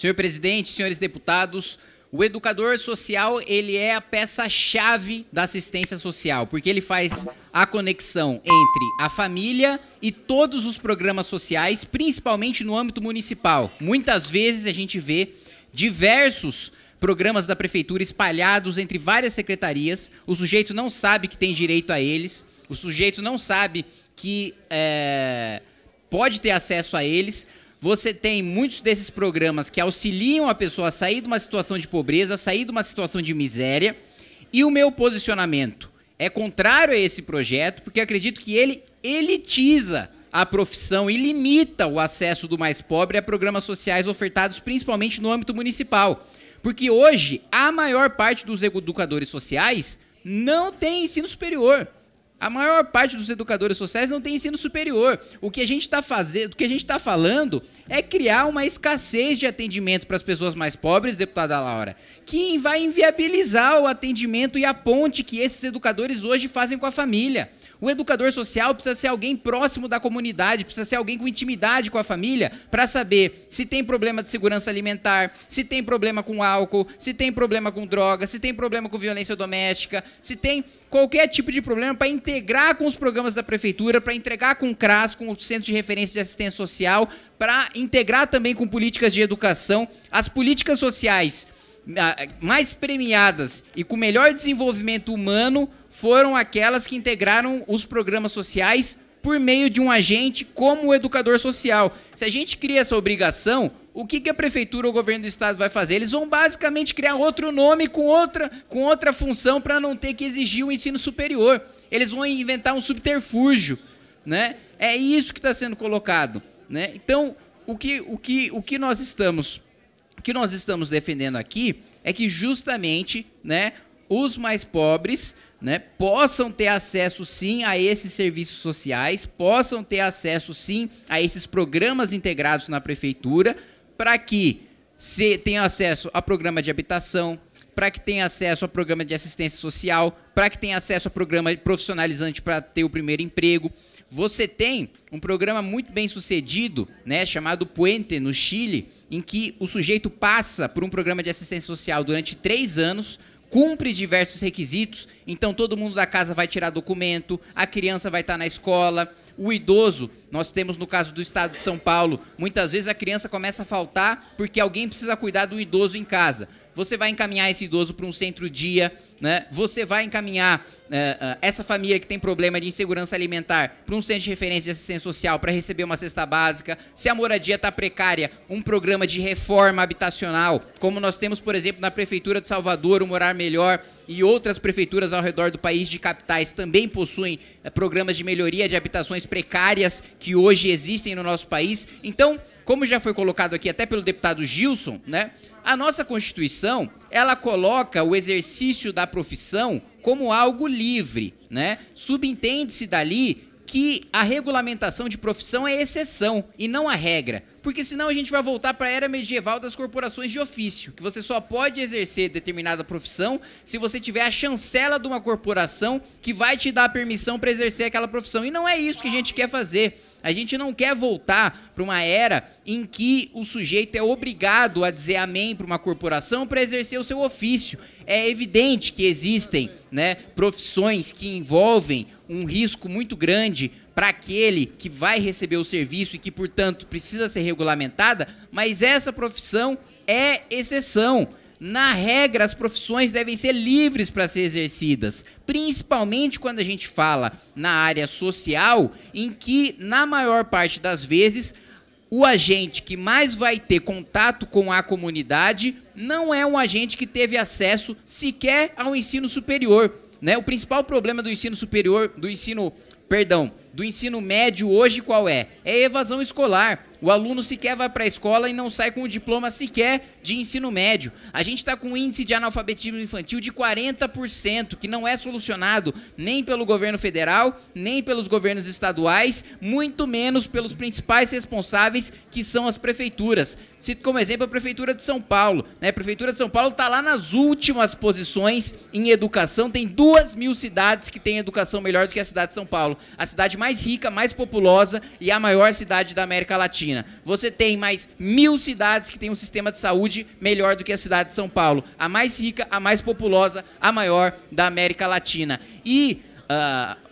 Senhor presidente, senhores deputados, o educador social, ele é a peça-chave da assistência social, porque ele faz a conexão entre a família e todos os programas sociais, principalmente no âmbito municipal. Muitas vezes a gente vê diversos programas da prefeitura espalhados entre várias secretarias, o sujeito não sabe que tem direito a eles, o sujeito não sabe que é, pode ter acesso a eles, você tem muitos desses programas que auxiliam a pessoa a sair de uma situação de pobreza, a sair de uma situação de miséria. E o meu posicionamento é contrário a esse projeto, porque acredito que ele elitiza a profissão e limita o acesso do mais pobre a programas sociais ofertados principalmente no âmbito municipal. Porque hoje a maior parte dos educadores sociais não tem ensino superior. A maior parte dos educadores sociais não tem ensino superior. O que a gente está fazendo, o que a gente está falando é criar uma escassez de atendimento para as pessoas mais pobres, deputada Laura, que vai inviabilizar o atendimento e a ponte que esses educadores hoje fazem com a família. O educador social precisa ser alguém próximo da comunidade, precisa ser alguém com intimidade com a família para saber se tem problema de segurança alimentar, se tem problema com álcool, se tem problema com droga, se tem problema com violência doméstica, se tem qualquer tipo de problema para integrar com os programas da prefeitura, para entregar com o CRAS, com o Centro de Referência de Assistência Social, para integrar também com políticas de educação, as políticas sociais ah, mais premiadas e com melhor desenvolvimento humano foram aquelas que integraram os programas sociais por meio de um agente como o educador social. Se a gente cria essa obrigação, o que, que a prefeitura ou o governo do estado vai fazer? Eles vão basicamente criar outro nome com outra, com outra função para não ter que exigir o um ensino superior. Eles vão inventar um subterfúgio. Né? É isso que está sendo colocado. Né? Então, o que, o, que, o que nós estamos o que nós estamos defendendo aqui é que justamente né, os mais pobres né, possam ter acesso sim a esses serviços sociais, possam ter acesso sim a esses programas integrados na prefeitura, para que se tenha acesso a programa de habitação, para que tenha acesso a programa de assistência social, para que tenha acesso a programa profissionalizante para ter o primeiro emprego. Você tem um programa muito bem sucedido, né, chamado Puente, no Chile, em que o sujeito passa por um programa de assistência social durante três anos, cumpre diversos requisitos, então todo mundo da casa vai tirar documento, a criança vai estar na escola, o idoso, nós temos no caso do estado de São Paulo, muitas vezes a criança começa a faltar porque alguém precisa cuidar do idoso em casa. Você vai encaminhar esse idoso para um centro-dia, né? Você vai encaminhar ah, ah, essa família que tem problema de insegurança alimentar para um centro de referência de assistência social para receber uma cesta básica, se a moradia está precária, um programa de reforma habitacional, como nós temos, por exemplo, na Prefeitura de Salvador, o Morar Melhor, e outras prefeituras ao redor do país de capitais também possuem eh, programas de melhoria de habitações precárias que hoje existem no nosso país. Então, como já foi colocado aqui até pelo deputado Gilson, né? A nossa Constituição, ela coloca o exercício da profissão como algo livre, né? Subentende-se dali que a regulamentação de profissão é exceção e não a regra, porque senão a gente vai voltar para a era medieval das corporações de ofício, que você só pode exercer determinada profissão se você tiver a chancela de uma corporação que vai te dar a permissão para exercer aquela profissão. E não é isso que a gente quer fazer. A gente não quer voltar para uma era em que o sujeito é obrigado a dizer amém para uma corporação para exercer o seu ofício. É evidente que existem né, profissões que envolvem um risco muito grande para aquele que vai receber o serviço e que, portanto, precisa ser regulamentada, mas essa profissão é exceção. Na regra, as profissões devem ser livres para ser exercidas, principalmente quando a gente fala na área social, em que, na maior parte das vezes, o agente que mais vai ter contato com a comunidade não é um agente que teve acesso sequer ao ensino superior. Né? O principal problema do ensino superior, do ensino, perdão, do ensino médio hoje qual é? É evasão escolar. O aluno sequer vai para a escola e não sai com o diploma sequer de ensino médio. A gente está com um índice de analfabetismo infantil de 40%, que não é solucionado nem pelo governo federal, nem pelos governos estaduais, muito menos pelos principais responsáveis, que são as prefeituras. Cito como exemplo a Prefeitura de São Paulo. Né? A Prefeitura de São Paulo está lá nas últimas posições em educação. Tem duas mil cidades que têm educação melhor do que a cidade de São Paulo. A cidade mais rica, mais populosa e a maior cidade da América Latina. Você tem mais mil cidades que têm um sistema de saúde melhor do que a cidade de São Paulo. A mais rica, a mais populosa, a maior da América Latina. E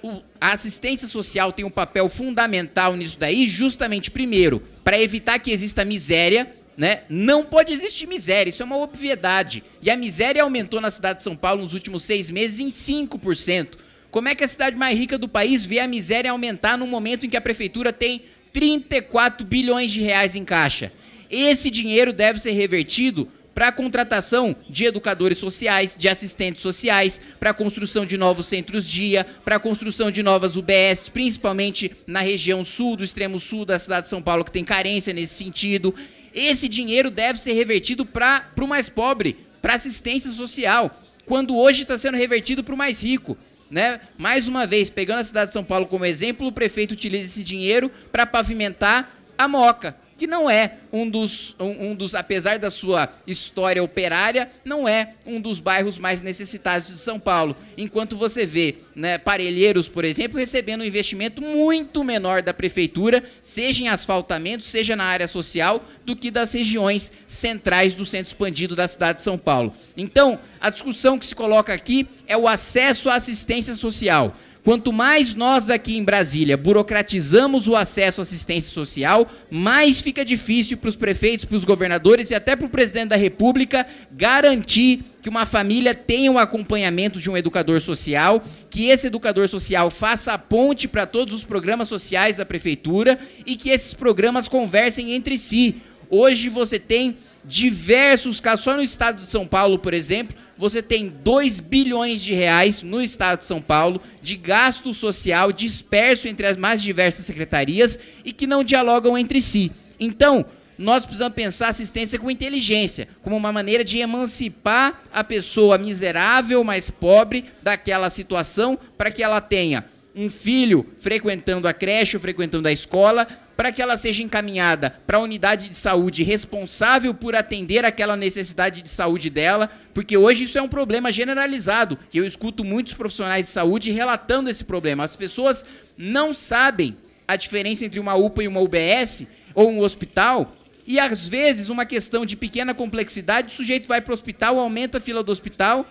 Uh, a assistência social tem um papel fundamental nisso daí, justamente, primeiro, para evitar que exista miséria, né? Não pode existir miséria, isso é uma obviedade. E a miséria aumentou na cidade de São Paulo nos últimos seis meses em 5%. Como é que a cidade mais rica do país vê a miséria aumentar num momento em que a prefeitura tem 34 bilhões de reais em caixa? Esse dinheiro deve ser revertido para a contratação de educadores sociais, de assistentes sociais, para a construção de novos centros-dia, para a construção de novas UBS, principalmente na região sul, do extremo sul da cidade de São Paulo, que tem carência nesse sentido. Esse dinheiro deve ser revertido para o mais pobre, para assistência social, quando hoje está sendo revertido para o mais rico. Né? Mais uma vez, pegando a cidade de São Paulo como exemplo, o prefeito utiliza esse dinheiro para pavimentar a Moca, que não é um dos, um, um dos, apesar da sua história operária, não é um dos bairros mais necessitados de São Paulo. Enquanto você vê né, Parelheiros, por exemplo, recebendo um investimento muito menor da prefeitura, seja em asfaltamento, seja na área social, do que das regiões centrais do centro expandido da cidade de São Paulo. Então, a discussão que se coloca aqui é o acesso à assistência social. Quanto mais nós aqui em Brasília burocratizamos o acesso à assistência social, mais fica difícil para os prefeitos, para os governadores e até para o presidente da República garantir que uma família tenha o acompanhamento de um educador social, que esse educador social faça a ponte para todos os programas sociais da prefeitura e que esses programas conversem entre si. Hoje você tem diversos casos. Só no estado de São Paulo, por exemplo, você tem 2 bilhões de reais no estado de São Paulo de gasto social disperso entre as mais diversas secretarias e que não dialogam entre si. Então, nós precisamos pensar assistência com inteligência, como uma maneira de emancipar a pessoa miserável, mais pobre, daquela situação, para que ela tenha um filho frequentando a creche, frequentando a escola, para que ela seja encaminhada para a unidade de saúde responsável por atender aquela necessidade de saúde dela, porque hoje isso é um problema generalizado. Eu escuto muitos profissionais de saúde relatando esse problema. As pessoas não sabem a diferença entre uma UPA e uma UBS ou um hospital. E às vezes, uma questão de pequena complexidade, o sujeito vai para o hospital, aumenta a fila do hospital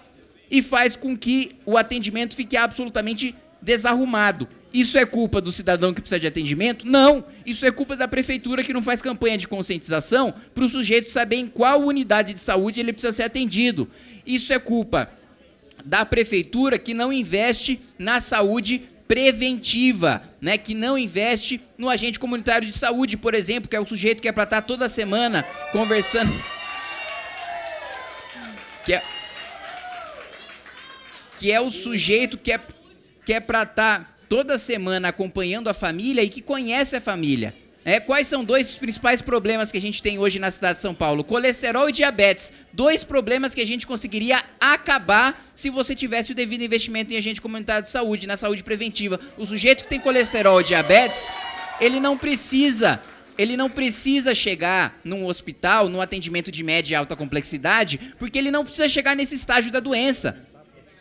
e faz com que o atendimento fique absolutamente desarrumado. Isso é culpa do cidadão que precisa de atendimento? Não. Isso é culpa da prefeitura que não faz campanha de conscientização para o sujeito saber em qual unidade de saúde ele precisa ser atendido. Isso é culpa da prefeitura que não investe na saúde preventiva, né, que não investe no agente comunitário de saúde, por exemplo, que é o sujeito que é para estar tá toda semana conversando que é que é o sujeito que é que é para estar tá toda semana acompanhando a família e que conhece a família. É, quais são dois dos principais problemas que a gente tem hoje na cidade de São Paulo? Colesterol e diabetes. Dois problemas que a gente conseguiria acabar se você tivesse o devido investimento em agente comunitário de saúde, na saúde preventiva. O sujeito que tem colesterol e diabetes, ele não precisa ele não precisa chegar num hospital, num atendimento de média e alta complexidade, porque ele não precisa chegar nesse estágio da doença.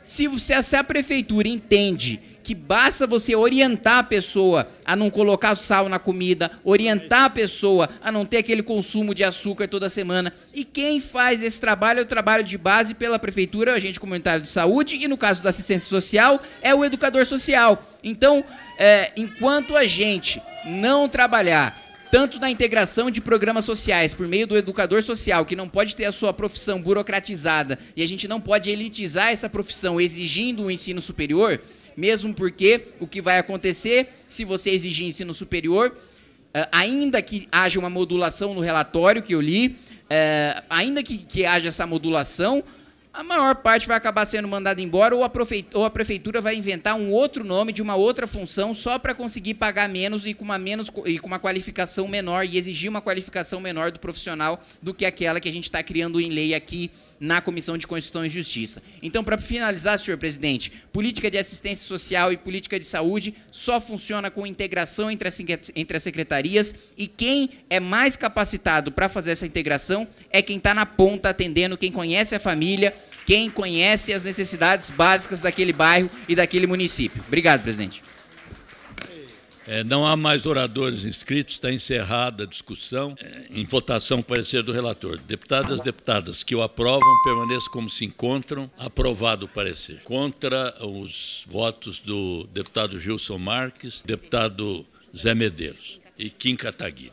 Se, você, se a prefeitura entende que basta você orientar a pessoa a não colocar sal na comida, orientar a pessoa a não ter aquele consumo de açúcar toda semana. E quem faz esse trabalho é o trabalho de base pela prefeitura, o agente comunitário de saúde e no caso da assistência social é o educador social. Então, é, enquanto a gente não trabalhar tanto na integração de programas sociais por meio do educador social, que não pode ter a sua profissão burocratizada e a gente não pode elitizar essa profissão exigindo o um ensino superior, mesmo porque o que vai acontecer, se você exigir ensino superior, eh, ainda que haja uma modulação no relatório que eu li, eh, ainda que, que haja essa modulação, a maior parte vai acabar sendo mandada embora ou a, ou a, prefeitura vai inventar um outro nome de uma outra função só para conseguir pagar menos e com uma menos e com uma qualificação menor e exigir uma qualificação menor do profissional do que aquela que a gente está criando em lei aqui na Comissão de Constituição e Justiça. Então, para finalizar, senhor presidente, política de assistência social e política de saúde só funciona com integração entre as, entre as secretarias e quem é mais capacitado para fazer essa integração é quem está na ponta atendendo, quem conhece a família, quem conhece as necessidades básicas daquele bairro e daquele município. Obrigado, presidente. É, não há mais oradores inscritos, está encerrada a discussão. É, em votação, parecer do relator. Deputadas e deputadas que o aprovam, permaneçam como se encontram. Aprovado o parecer. Contra os votos do deputado Gilson Marques, deputado Zé Medeiros e Kim Kataguiri.